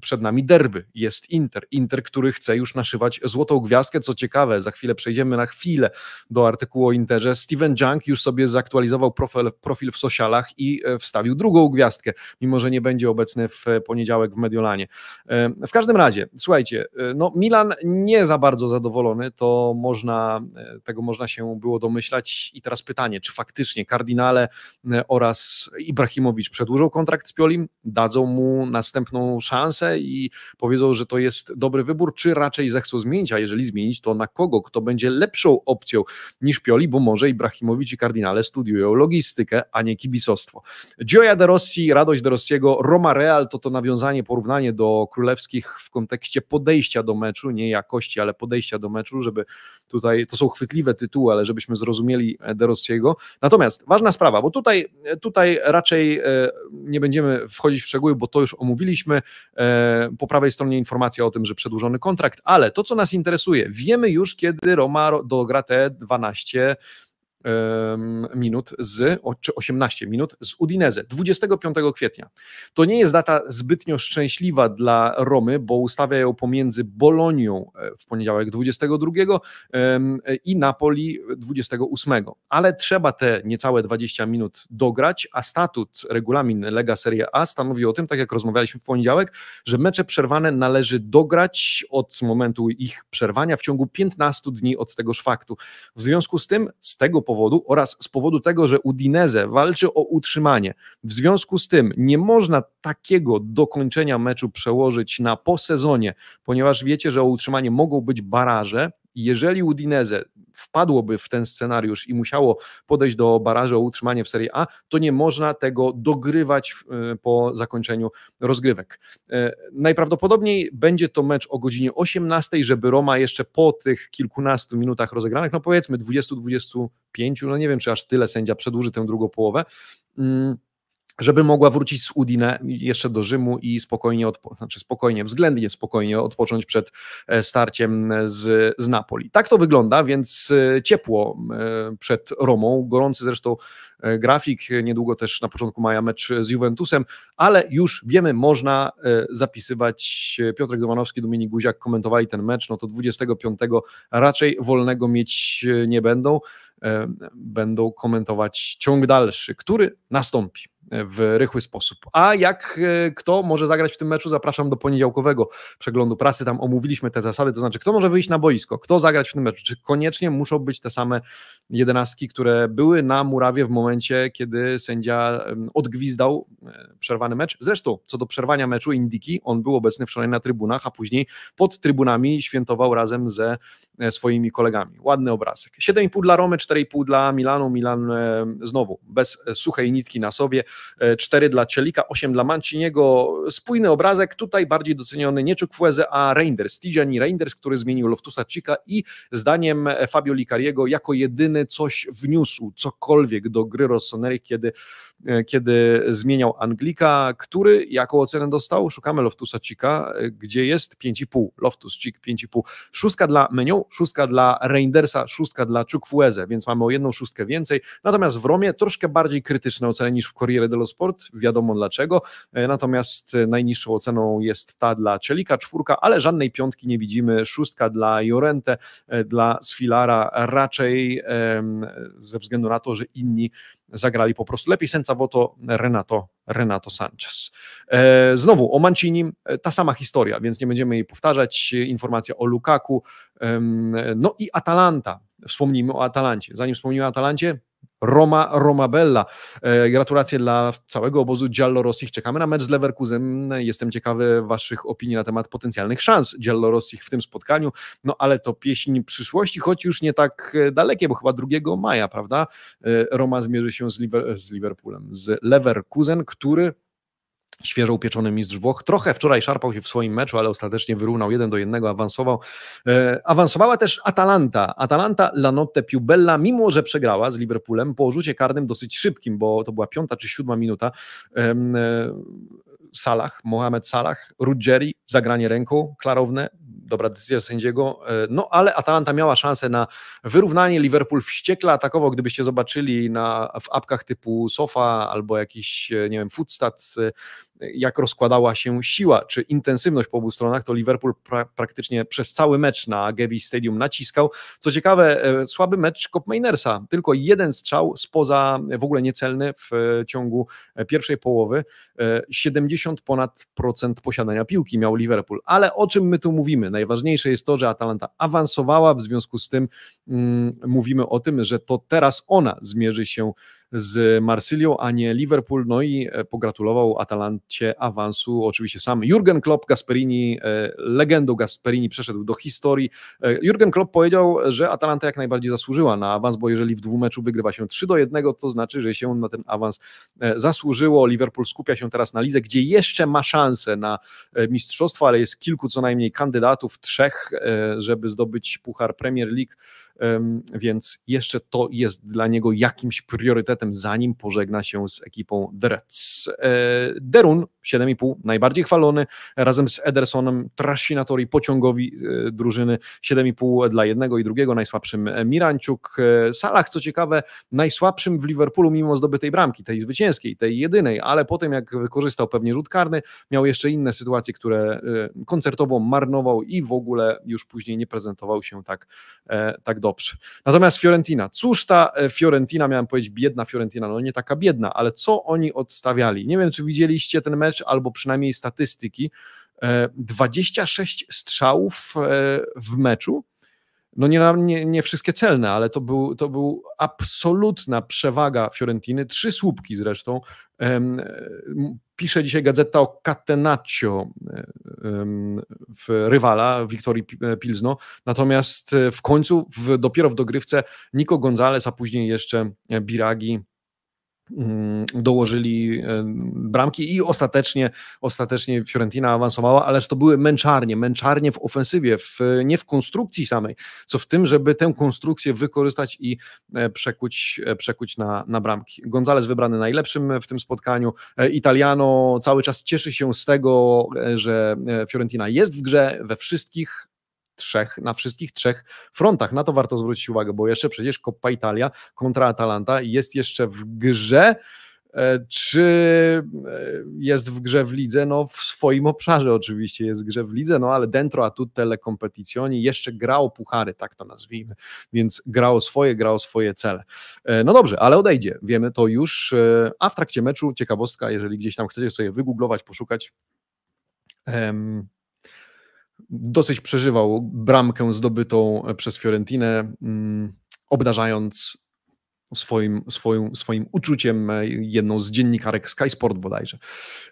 przed nami derby, jest Inter. Inter, który chce już naszywać złotą gwiazdkę, co ciekawe, za chwilę przejdziemy na chwilę do artykułu o Interze. Steven Junk już sobie zaktualizował profil, profil w socialach i e, wstawił drugą gwiazdkę, mimo że nie będzie obecny w e, poniedziałek w Mediolanie. E, w każdym razie, słuchajcie, no Milan nie za bardzo zadowolony, to można, tego można się było domyślać i teraz pytanie, czy faktycznie Kardinale oraz Ibrahimowicz przedłużą kontrakt z Piolim, dadzą mu następną szansę, i powiedzą, że to jest dobry wybór, czy raczej zechcą zmienić, a jeżeli zmienić, to na kogo, kto będzie lepszą opcją niż Pioli, bo może Ibrahimowicz i Kardinale studiują logistykę, a nie kibicostwo. Gioia de Rossi, radość de Rossiego, Roma Real to to nawiązanie, porównanie do królewskich w kontekście podejścia do meczu, nie jakości, ale podejścia do meczu, żeby tutaj to są chwytliwe tytuły, ale żebyśmy zrozumieli e, De Rossiego. Natomiast ważna sprawa, bo tutaj, e, tutaj raczej e, nie będziemy wchodzić w szczegóły, bo to już omówiliśmy. Po prawej stronie informacja o tym, że przedłużony kontrakt, ale to, co nas interesuje, wiemy już, kiedy Roma dogra te 12 minut z, czy 18 minut z Udineze 25 kwietnia. To nie jest data zbytnio szczęśliwa dla Romy, bo ustawia ją pomiędzy Bolonią e, w poniedziałek 22 i Napoli 28. Ale trzeba te niecałe 20 minut dograć, a statut, regulamin Lega Serie A stanowi o tym, tak jak rozmawialiśmy w poniedziałek, że mecze przerwane należy dograć od momentu ich przerwania w ciągu 15 dni od tegoż faktu. W związku z tym, z tego powodu, powodu oraz z powodu tego, że Udinese walczy o utrzymanie. W związku z tym nie można takiego dokończenia meczu przełożyć na po sezonie, ponieważ wiecie, że o utrzymanie mogą być baraże, jeżeli Udinese wpadłoby w ten scenariusz i musiało podejść do barażu o utrzymanie w Serie A, to nie można tego dogrywać e, po zakończeniu rozgrywek. E, najprawdopodobniej będzie to mecz o godzinie 18, żeby Roma jeszcze po tych kilkunastu minutach rozegranych, no powiedzmy 20-25, no nie wiem czy aż tyle sędzia przedłuży tę drugą połowę, mm, żeby mogła wrócić z Udine jeszcze do Rzymu i spokojnie, odpo- znaczy spokojnie, względnie spokojnie odpocząć przed e, starciem z, z Napoli. Tak to wygląda, więc e, ciepło e, przed Romą, gorący zresztą grafik, niedługo też na początku maja mecz z Juventusem, ale już wiemy, można zapisywać, Piotrek Domanowski, Dominik Guziak komentowali ten mecz, no to 25 raczej wolnego mieć nie będą, będą komentować ciąg dalszy, który nastąpi w rychły sposób. A jak e, kto może zagrać w tym meczu, zapraszam do poniedziałkowego przeglądu prasy. Tam omówiliśmy te zasady, to znaczy kto może wyjść na boisko, kto zagrać w tym meczu. Czy koniecznie muszą być te same jedenastki, które były na murawie w momencie, kiedy sędzia odgwizdał e, przerwany mecz. Zresztą, co do przerwania meczu Indiki, on był obecny wczoraj na trybunach, a później pod trybunami świętował razem ze e, swoimi kolegami. Ładny obrazek. 7,5 dla Romy, 4,5 dla Milanu. Milan znowu bez suchej nitki na sobie. 4 e, dla Cielika, 8 dla Manciniego. Spójny obrazek, tutaj bardziej doceniony nie Chukwueze, a Reinders, Tijani Reinders, który zmienił Loftusa Cika i zdaniem Fabio Licariego jako jedyny coś wniósł, cokolwiek do gry Rossoneri, kiedy E, kiedy zmieniał Anglika, który jaką ocenę dostał? Szukamy Loftusa Cika, e, gdzie jest 5,5. Loftus Cik 5,5. Szóstka dla Menią, szóstka dla Reindersa, szóstka dla Czukfueze, więc mamy o jedną szóstkę więcej. Natomiast w Romie troszkę bardziej krytyczne oceny niż w Corriere dello Sport, wiadomo dlaczego. E, natomiast najniższą oceną jest ta dla Czelika, czwórka, ale żadnej piątki nie widzimy. Szóstka dla Jorente, dla Sfilara raczej ze względu na to, że inni zagrali po prostu lepiej. Senza voto Renato, Renato Sanchez. E, znowu o Mancini, e, ta sama historia, więc nie będziemy jej powtarzać. Informacja o Lukaku. No i Atalanta. Wspomnijmy o Atalancie. Zanim wspomnimy o Atalancie, Roma Romabella. E, gratulacje dla całego obozu Rossich. Czekamy na mecz z Leverkusen. Jestem ciekawy waszych opinii na temat potencjalnych szans Rossich w tym spotkaniu. No ale to pieśń przyszłości, choć już nie tak e, dalekie, bo chyba 2 maja, prawda? E, Roma zmierzy się z, Liverpoolem, z Leverkusen, który świeżo upieczony mistrz Włoch. Trochę wczoraj szarpał się w swoim meczu, ale ostatecznie wyrównał jeden do jednego. awansował. E, awansowała też Atalanta. Atalanta La Notte Più Bella, mimo że przegrała z Liverpoolem po rzucie karnym dosyć szybkim, bo to była piąta czy siódma minuta. E, Salah, Mohamed Salah, Ruggeri, zagranie ręką, klarowne, dobra decyzja sędziego, e, no ale Atalanta miała szansę na wyrównanie, Liverpool wściekle atakował, gdybyście zobaczyli na, w apkach typu Sofa albo jakiś, e, nie wiem, Footstat, e, jak rozkładała się siła czy intensywność po obu stronach, to Liverpool pra praktycznie przez cały mecz na Gevi Stadium naciskał. Co ciekawe, e, słaby mecz Kopmeinersa, tylko jeden strzał spoza e, w ogóle niecelny w e, ciągu pierwszej połowy, 70 ponad procent posiadania piłki miał Liverpool. Ale o czym my tu mówimy? Najważniejsze jest to, że Atalanta awansowała, w związku z tym mm, mówimy o tym, że to teraz ona zmierzy się z Marsylią, a nie Liverpool. No i e, pogratulował Atalancie awansu oczywiście sam Jurgen Klopp Gasperini, e, legendą Gasperini przeszedł do historii. E, Jurgen Klopp powiedział, że Atalanta jak najbardziej zasłużyła na awans, bo jeżeli w meczu wygrywa się 3 do 1, to znaczy, że się na ten awans zasłużyło. Liverpool skupia się teraz na lidze, gdzie jeszcze ma szansę na mistrzostwo, ale jest kilku co najmniej kandydatów, trzech, żeby zdobyć Puchar Premier League więc jeszcze to jest dla niego jakimś priorytetem, zanim pożegna się z ekipą The e, Derun, 7,5, najbardziej chwalony, razem z Edersonem Trasinatori, pociągowi e, drużyny, 7,5 dla jednego i drugiego, najsłabszym e, Miranciuk. Salah, co ciekawe, najsłabszym w Liverpoolu, mimo zdobytej bramki, tej zwycięskiej, tej jedynej, ale potem jak wykorzystał pewnie rzut karny, miał jeszcze inne sytuacje, które koncertowo marnował i w ogóle już później nie prezentował się tak, tak dobrze. Natomiast Fiorentina, cóż ta e, Fiorentina, miałem powiedzieć biedna Fiorentina, no nie taka biedna, ale co oni odstawiali? Nie wiem, czy widzieliście ten mecz albo przynajmniej statystyki. 26 e, strzałów e, w meczu, no nie, nie, nie wszystkie celne, ale to był, to był absolutna przewaga Fiorentiny, trzy słupki zresztą. pisze dzisiaj gazeta o Catenaccio e, w rywala Wiktorii e, Pilzno, natomiast e, w końcu, w, dopiero w dogrywce Nico Gonzalez, a później jeszcze Biragi Mm, dołożyli e, bramki i ostatecznie, ostatecznie Fiorentina awansowała, ale to były męczarnie, męczarnie w ofensywie, w, nie w konstrukcji samej, co w tym, żeby tę konstrukcję wykorzystać i e, przekuć, e, przekuć na, na bramki. Gonzales wybrany najlepszym w tym spotkaniu, Italiano cały czas cieszy się z tego, że Fiorentina jest w grze we wszystkich trzech, na wszystkich trzech frontach. Na to warto zwrócić uwagę, bo jeszcze przecież Coppa Italia kontra Atalanta jest jeszcze w grze e, czy e, jest w grze w lidze, no w swoim obszarze oczywiście jest w grze w lidze, no ale dentro a tutte le competizioni jeszcze grało puchary, tak to nazwijmy, więc grało swoje, grało swoje cele. E, no dobrze, ale odejdzie, wiemy to już, a w trakcie meczu ciekawostka, jeżeli gdzieś tam chcecie sobie wygooglować, poszukać, dosyć przeżywał bramkę zdobytą przez Fiorentinę, mm, obdarzając swoim, swoim, swoim uczuciem, e, jedną z dziennikarek Sky Sport bodajże.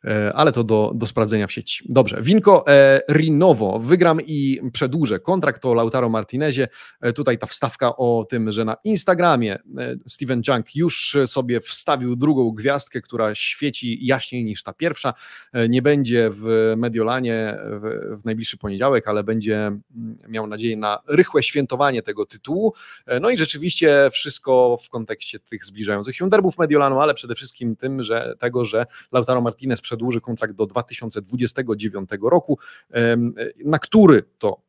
E, ale to do, do sprawdzenia w sieci. Dobrze, Winko e, Rinowo, wygram i przedłużę kontrakt o Lautaro Martinezie. Tutaj ta wstawka o tym, że na Instagramie Steven Junk już sobie wstawił drugą gwiazdkę, która świeci jaśniej niż ta pierwsza. Nie będzie w Mediolanie w, w najbliższy poniedziałek, ale będzie mm, miał nadzieję na rychłe świętowanie tego tytułu. No i rzeczywiście wszystko w kontekście kontekście tych zbliżających się derbów Mediolanu, ale przede wszystkim tym, że tego, że Lautaro Martinez przedłuży kontrakt do 2029 roku, na który to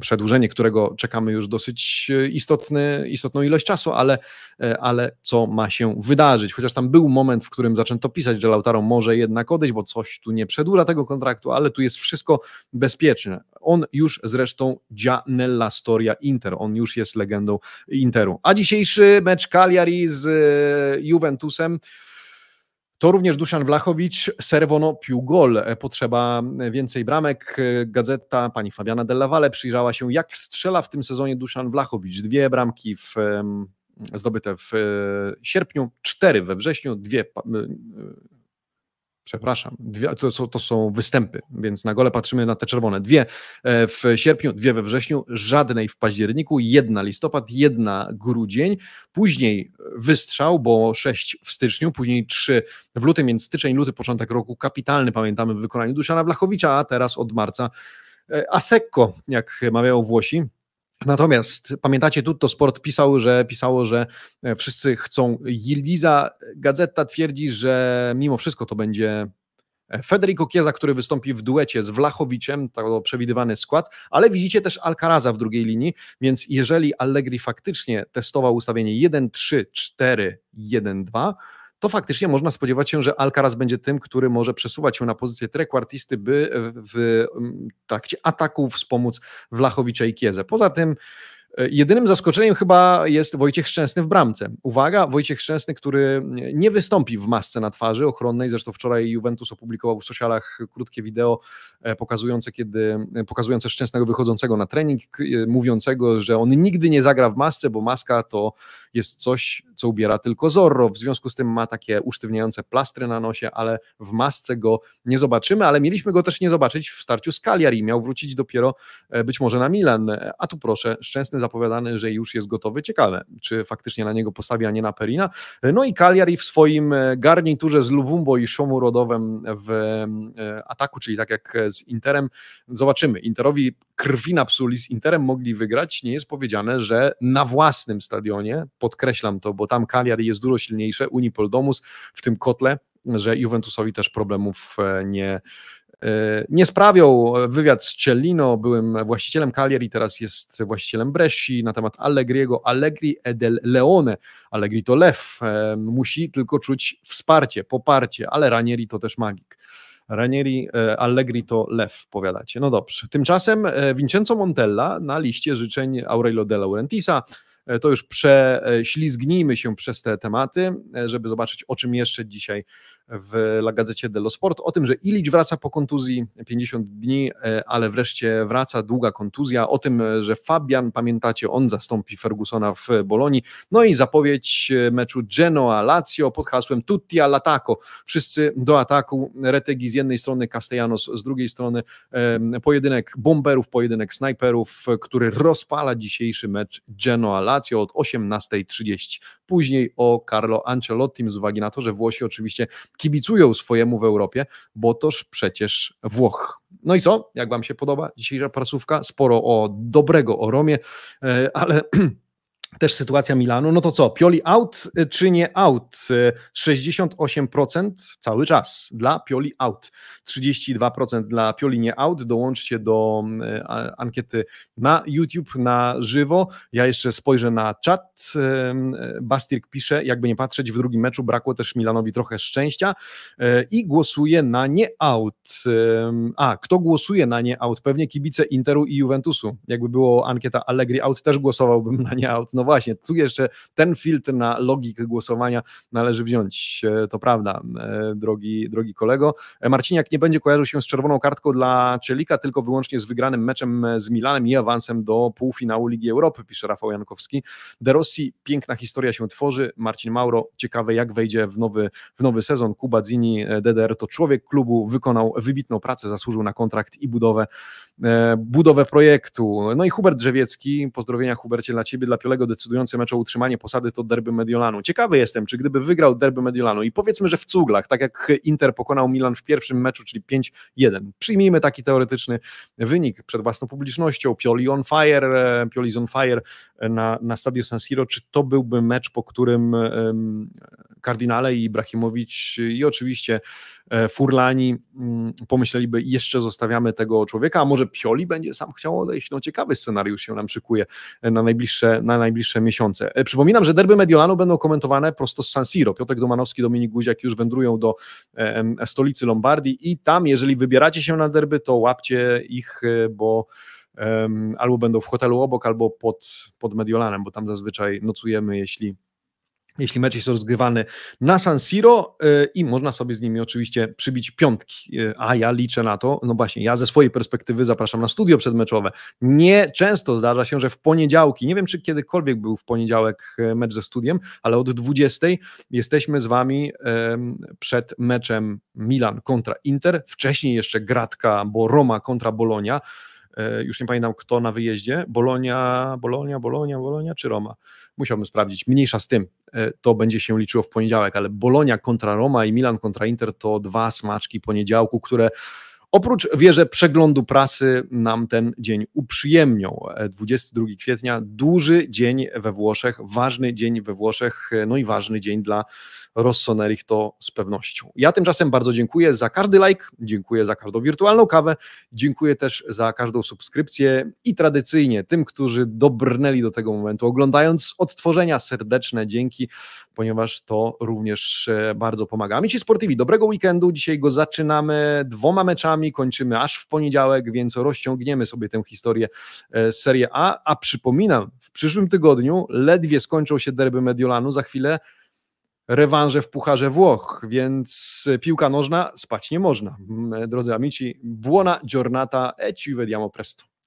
przedłużenie którego czekamy już dosyć e, istotny, istotną ilość czasu, ale, e, ale co ma się wydarzyć. Chociaż tam był moment, w którym zaczęto pisać, że Lautaro może jednak odejść, bo coś tu nie przedłuża tego kontraktu, ale tu jest wszystko bezpieczne. On już zresztą nella Storia Inter, on już jest legendą Interu. A dzisiejszy mecz Cagliari z e, Juventusem. To również Duszan Wlachowicz, Serwono pił gol. E, potrzeba więcej bramek. E, gazeta pani Fabiana Della Valle przyjrzała się, jak strzela w tym sezonie Duszan Wlachowicz. Dwie bramki w, zdobyte w e, sierpniu, cztery we wrześniu, dwie przepraszam, dwie, to, są, to są występy, więc na gole patrzymy na te czerwone. Dwie e, w sierpniu, dwie we wrześniu, żadnej w październiku, jedna listopad, jedna grudzień, później wystrzał, bo sześć w styczniu, później trzy w lutym, więc styczeń, luty, początek roku kapitalny, pamiętamy w wykonaniu dusiana Blachowicza, a teraz od marca e, Asekko, jak mawiają Włosi, Natomiast pamiętacie, Tutto Sport pisał, że pisało, że e, wszyscy chcą Yildiza. Gazeta twierdzi, że mimo wszystko to będzie e, Federico Chiesa, który wystąpi w duecie z Wlachowiciem, to przewidywany skład, ale widzicie też Alcaraza w drugiej linii, więc jeżeli Allegri faktycznie testował ustawienie 1-3-4-1-2, to faktycznie można spodziewać się, że Alcaraz będzie tym, który może przesuwać się na pozycję trekwartisty, by w trakcie ataku wspomóc Wlachowicza i Kiezę. Poza tym E, jedynym zaskoczeniem chyba jest Wojciech Szczęsny w bramce. Uwaga, Wojciech Szczęsny, który nie wystąpi w masce na twarzy ochronnej, zresztą wczoraj Juventus opublikował w socialach krótkie wideo e, pokazujące, kiedy, e, pokazujące Szczęsnego wychodzącego na trening, mówiącego, że on nigdy nie zagra w masce, bo maska to jest coś, co ubiera tylko Zorro, w związku z tym ma takie usztywniające plastry na nosie, ale w masce go nie zobaczymy, ale mieliśmy go też nie zobaczyć w starciu z Cagliari, miał wrócić dopiero być może na Milan, a tu proszę, Szczęsny obecny zapowiadany, że już jest gotowy. Ciekawe, czy faktycznie na niego postawi, a nie na Perina. No i Cagliari w swoim e, garniturze z Luwumbo i Szomurodowem w e, ataku, czyli tak jak z Interem. Zobaczymy. Interowi krwi na psuli z Interem mogli wygrać. Nie jest powiedziane, że na własnym stadionie, podkreślam to, bo tam Cagliari jest dużo silniejsze, Unipol Domus w tym kotle, że Juventusowi też problemów e, nie E, nie sprawią e, wywiad z Cellino, byłym właścicielem Cagliari, teraz jest właścicielem Bresci na temat Allegriego, Allegri e del Leone. Allegri to lew, e, musi tylko czuć wsparcie, poparcie, ale Ranieri to też magik. Ranieri, Allegri to lew, powiadacie. No dobrze. Tymczasem Vincenzo Montella na liście życzeń Aurelio de Laurentisa. To już prześlizgnijmy się przez te tematy, żeby zobaczyć, o czym jeszcze dzisiaj w La Gazecie dello Sport o tym, że Ilić wraca po kontuzji 50 dni, e, ale wreszcie wraca długa kontuzja, o tym, e, że Fabian, pamiętacie, on zastąpi Fergusona w Bolonii, no i zapowiedź e, meczu Genoa-Lazio pod hasłem Tutti all'attacco, wszyscy do ataku, Retegi z jednej strony, Castellanos z drugiej strony, pojedynek bomberów, pojedynek snajperów, który rozpala dzisiejszy mecz Genoa-Lazio od 18.30. Później o Carlo Ancelottim z uwagi na to, że Włosi oczywiście kibicują swojemu w Europie, bo toż przecież Włoch. No i co? Jak Wam się podoba dzisiejsza prasówka? Sporo o dobrego o Romie, e, ale też sytuacja Milanu, no to co, Pioli out y, czy nie out? 68% y, cały czas dla Pioli out, 32% dla Pioli nie out. Dołączcie do mm, ankiety na YouTube na żywo. Ja jeszcze spojrzę na czat. Y, Bastirk pisze, jakby nie patrzeć, w drugim meczu brakło też Milanowi trochę szczęścia i głosuje na nie out. A, kto głosuje na nie out? Pewnie kibice Interu i Juventusu. Jakby było ankieta Allegri out, też głosowałbym na nie out no no właśnie, tu jeszcze ten filtr na logikę głosowania należy wziąć, e, to prawda, e, drogi, drogi kolego. E, Marciniak nie będzie kojarzył się z czerwoną kartką dla Czelika, tylko wyłącznie z wygranym meczem z Milanem i awansem do półfinału Ligi Europy, pisze Rafał Jankowski. De Rossi, piękna historia się tworzy, Marcin Mauro, ciekawe jak wejdzie w nowy, w nowy sezon. Kubadzini DDR to człowiek klubu, wykonał wybitną pracę, zasłużył na kontrakt i budowę, budowę projektu. No i Hubert Drzewiecki, pozdrowienia Hubercie dla Ciebie, dla Piolego decydujące mecz o utrzymanie posady to derby Mediolanu. Ciekawy jestem, czy gdyby wygrał derby Mediolanu i powiedzmy, że w cuglach, tak jak Inter pokonał Milan w pierwszym meczu, czyli 5-1. Przyjmijmy taki teoretyczny wynik przed własną publicznością. Pioli on fire, e, Pioli on fire e, na, na stadio San Siro. Czy to byłby mecz, po którym um, Kardinale i Ibrahimowicz i oczywiście e, Furlani um, pomyśleliby jeszcze zostawiamy tego człowieka, a może Pioli będzie sam chciał odejść? No ciekawy scenariusz się nam szykuje na najbliższe, na najbliższe najbliższe miesiące. E, przypominam, że derby Mediolanu będą komentowane prosto z San Siro. Piotr Domanowski, Dominik Guziak już wędrują do e, stolicy Lombardii i tam, jeżeli wybieracie się na derby, to łapcie ich, e, bo albo będą w hotelu obok, albo pod, pod Mediolanem, bo tam zazwyczaj nocujemy, jeśli jeśli mecz jest rozgrywany na San Siro e, i można sobie z nimi oczywiście przybić piątki, e, a ja liczę na to, no właśnie, ja ze swojej perspektywy zapraszam na studio przedmeczowe. Nie często zdarza się, że w poniedziałki, nie wiem czy kiedykolwiek był w poniedziałek e, mecz ze studiem, ale od 20 jesteśmy z wami przed meczem Milan kontra Inter, wcześniej jeszcze gratka, bo Roma kontra Bolonia. E, już nie pamiętam kto na wyjeździe, Bolonia, Bolonia, Bolonia, Bolonia czy Roma. Musiałbym sprawdzić, mniejsza z tym, e, to będzie się liczyło w poniedziałek, ale Bolonia kontra Roma i Milan kontra Inter to dwa smaczki poniedziałku, które Oprócz wierzę przeglądu prasy nam ten dzień uprzyjemnią. 22 e, kwietnia, duży dzień we Włoszech, ważny dzień we Włoszech, no i ważny dzień dla Rossoneri to z pewnością. Ja tymczasem bardzo dziękuję za każdy like, dziękuję za każdą wirtualną kawę, dziękuję też za każdą subskrypcję i tradycyjnie tym, którzy dobrnęli do tego momentu, oglądając odtworzenia serdeczne dzięki, ponieważ to również e, bardzo pomaga. Amici Sportivi, dobrego weekendu, dzisiaj go zaczynamy dwoma meczami, kończymy aż w poniedziałek, więc rozciągniemy sobie tę historię e, z Serie A, a przypominam, w przyszłym tygodniu ledwie skończą się derby Mediolanu, za chwilę rewanże w Pucharze Włoch, więc piłka nożna spać nie można. Mm, drodzy amici, buona giornata e ci vediamo presto.